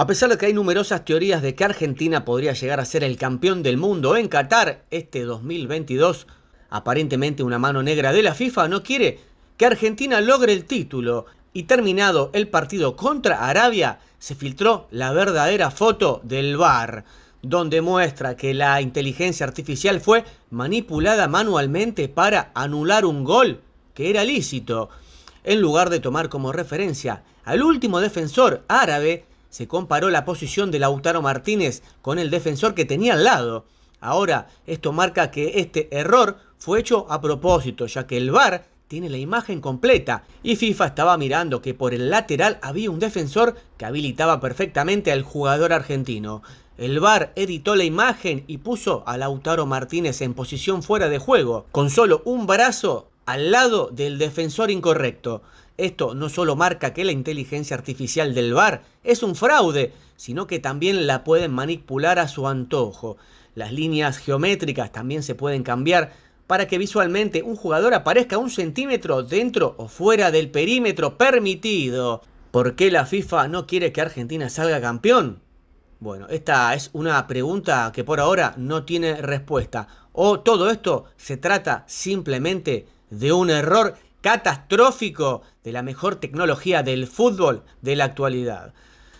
A pesar de que hay numerosas teorías de que Argentina podría llegar a ser el campeón del mundo en Qatar este 2022, aparentemente una mano negra de la FIFA no quiere que Argentina logre el título y terminado el partido contra Arabia se filtró la verdadera foto del VAR, donde muestra que la inteligencia artificial fue manipulada manualmente para anular un gol que era lícito, en lugar de tomar como referencia al último defensor árabe se comparó la posición de Lautaro Martínez con el defensor que tenía al lado. Ahora, esto marca que este error fue hecho a propósito, ya que el VAR tiene la imagen completa y FIFA estaba mirando que por el lateral había un defensor que habilitaba perfectamente al jugador argentino. El VAR editó la imagen y puso a Lautaro Martínez en posición fuera de juego. Con solo un brazo al lado del defensor incorrecto. Esto no solo marca que la inteligencia artificial del VAR es un fraude, sino que también la pueden manipular a su antojo. Las líneas geométricas también se pueden cambiar para que visualmente un jugador aparezca un centímetro dentro o fuera del perímetro permitido. ¿Por qué la FIFA no quiere que Argentina salga campeón? Bueno, esta es una pregunta que por ahora no tiene respuesta. O todo esto se trata simplemente de un error catastrófico de la mejor tecnología del fútbol de la actualidad.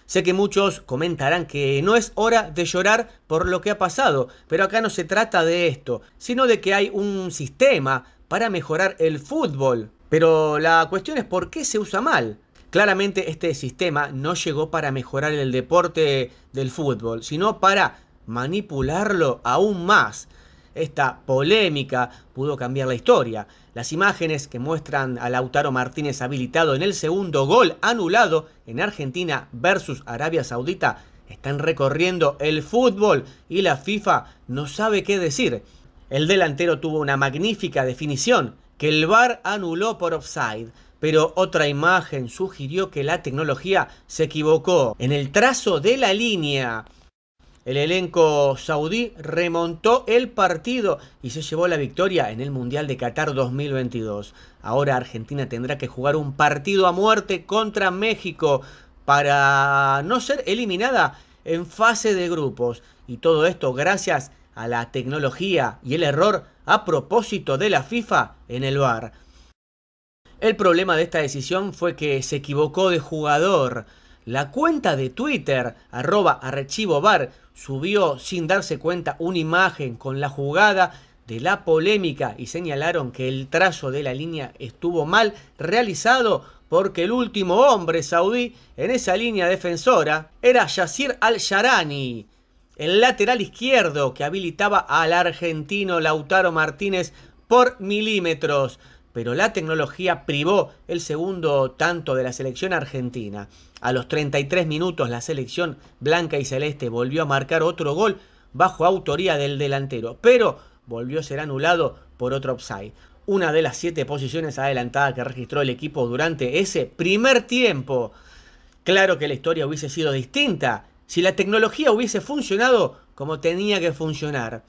Sé que muchos comentarán que no es hora de llorar por lo que ha pasado, pero acá no se trata de esto, sino de que hay un sistema para mejorar el fútbol. Pero la cuestión es por qué se usa mal. Claramente este sistema no llegó para mejorar el deporte del fútbol, sino para manipularlo aún más. Esta polémica pudo cambiar la historia. Las imágenes que muestran a Lautaro Martínez habilitado en el segundo gol anulado en Argentina versus Arabia Saudita están recorriendo el fútbol y la FIFA no sabe qué decir. El delantero tuvo una magnífica definición que el VAR anuló por offside, pero otra imagen sugirió que la tecnología se equivocó en el trazo de la línea. El elenco saudí remontó el partido y se llevó la victoria en el Mundial de Qatar 2022. Ahora Argentina tendrá que jugar un partido a muerte contra México para no ser eliminada en fase de grupos. Y todo esto gracias a la tecnología y el error a propósito de la FIFA en el VAR. El problema de esta decisión fue que se equivocó de jugador. La cuenta de Twitter, arroba archivo bar, subió sin darse cuenta una imagen con la jugada de la polémica y señalaron que el trazo de la línea estuvo mal realizado porque el último hombre saudí en esa línea defensora era Yasir Al-Sharani, el lateral izquierdo que habilitaba al argentino Lautaro Martínez por milímetros pero la tecnología privó el segundo tanto de la selección argentina. A los 33 minutos la selección blanca y celeste volvió a marcar otro gol bajo autoría del delantero, pero volvió a ser anulado por otro upside. Una de las siete posiciones adelantadas que registró el equipo durante ese primer tiempo. Claro que la historia hubiese sido distinta si la tecnología hubiese funcionado como tenía que funcionar.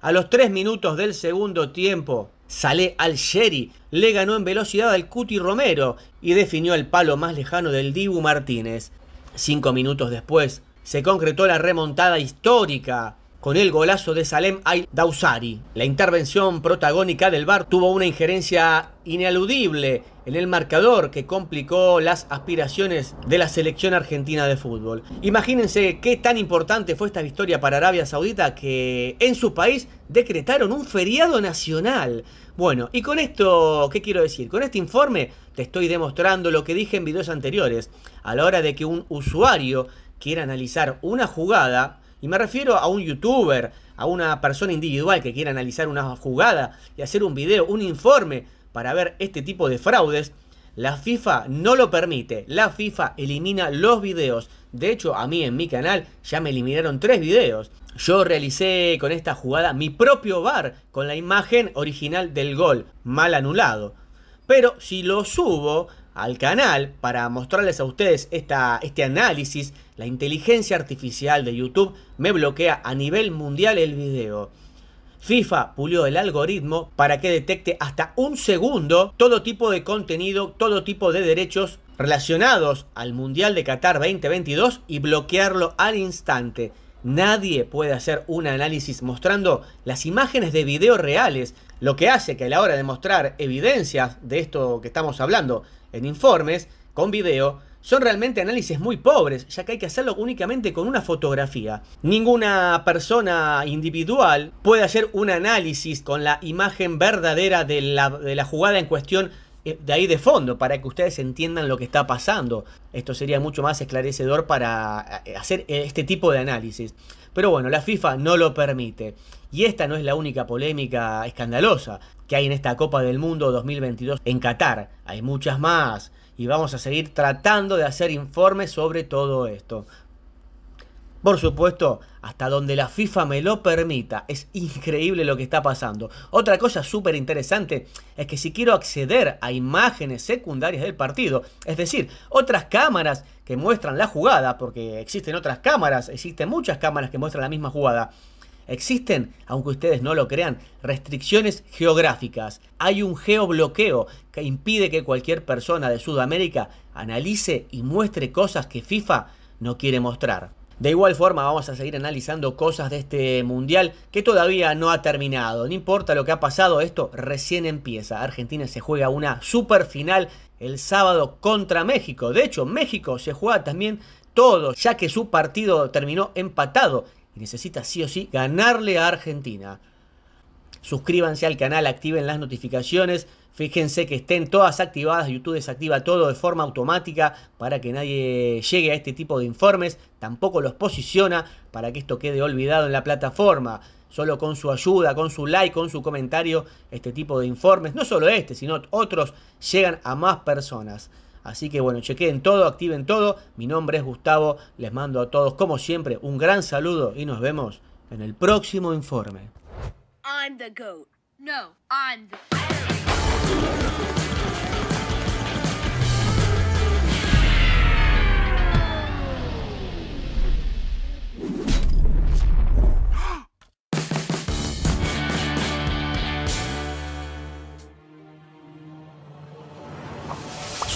A los tres minutos del segundo tiempo, Saleh Al-Sheri le ganó en velocidad al Cuti Romero y definió el palo más lejano del Dibu Martínez. Cinco minutos después, se concretó la remontada histórica con el golazo de Salem Al Dausari. La intervención protagónica del Bar tuvo una injerencia inaludible en el marcador que complicó las aspiraciones de la selección argentina de fútbol. Imagínense qué tan importante fue esta victoria para Arabia Saudita que en su país decretaron un feriado nacional. Bueno, y con esto, ¿qué quiero decir? Con este informe te estoy demostrando lo que dije en videos anteriores. A la hora de que un usuario quiera analizar una jugada, y me refiero a un youtuber, a una persona individual que quiera analizar una jugada y hacer un video, un informe para ver este tipo de fraudes, la FIFA no lo permite. La FIFA elimina los videos. De hecho, a mí en mi canal ya me eliminaron tres videos. Yo realicé con esta jugada mi propio bar con la imagen original del gol, mal anulado. Pero si lo subo al canal para mostrarles a ustedes esta, este análisis, la inteligencia artificial de YouTube me bloquea a nivel mundial el video. FIFA pulió el algoritmo para que detecte hasta un segundo todo tipo de contenido, todo tipo de derechos relacionados al Mundial de Qatar 2022 y bloquearlo al instante. Nadie puede hacer un análisis mostrando las imágenes de video reales, lo que hace que a la hora de mostrar evidencias de esto que estamos hablando en informes con video, son realmente análisis muy pobres, ya que hay que hacerlo únicamente con una fotografía. Ninguna persona individual puede hacer un análisis con la imagen verdadera de la, jugada en cuestión eh, de ahí de fondo para que ustedes entiendan lo que está pasando. Esto sería mucho más esclarecedor para eh, hacer este tipo de análisis. Pero bueno, la FIFA no lo permite. Y esta no es la única polémica escandalosa que hay en esta Copa del Mundo 2022 en Qatar. Hay muchas más y vamos a seguir tratando de hacer informes sobre todo esto. Por supuesto, hasta donde la FIFA me lo permita. Es increíble lo que está pasando. Otra cosa súper interesante es que si quiero acceder a imágenes secundarias del partido, es decir, otras cámaras que muestran la jugada, porque existen otras cámaras, existen muchas cámaras que muestran la misma jugada, Existen, aunque ustedes no lo crean, restricciones geográficas. Hay un geobloqueo que impide que cualquier persona de Sudamérica analice y muestre cosas que FIFA no quiere mostrar. De igual forma vamos a seguir analizando cosas de este mundial que todavía no ha terminado. No importa lo que ha pasado, esto recién empieza. Argentina se juega una super final el sábado contra México. De hecho, México se juega también todo, ya que su partido terminó empatado y necesita sí o sí ganarle a Argentina. Suscríbanse al canal, activen las notificaciones, fíjense que estén todas activadas, YouTube desactiva todo de forma automática para que nadie llegue a este tipo de informes, tampoco los posiciona para que esto quede olvidado en la plataforma. Solo con su ayuda, con su like, con su comentario, este tipo de informes, no solo este, sino otros, llegan a más personas. Así que bueno, chequeen todo, activen todo. Mi nombre es Gustavo, les mando a todos como siempre un gran saludo y nos vemos en el próximo informe.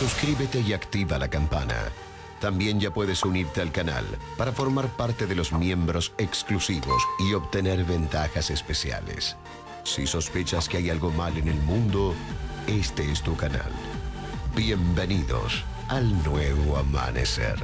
Suscríbete y activa la campana. También ya puedes unirte al canal para formar parte de los miembros exclusivos y obtener ventajas especiales. Si sospechas que hay algo mal en el mundo, este es tu canal. Bienvenidos al nuevo amanecer.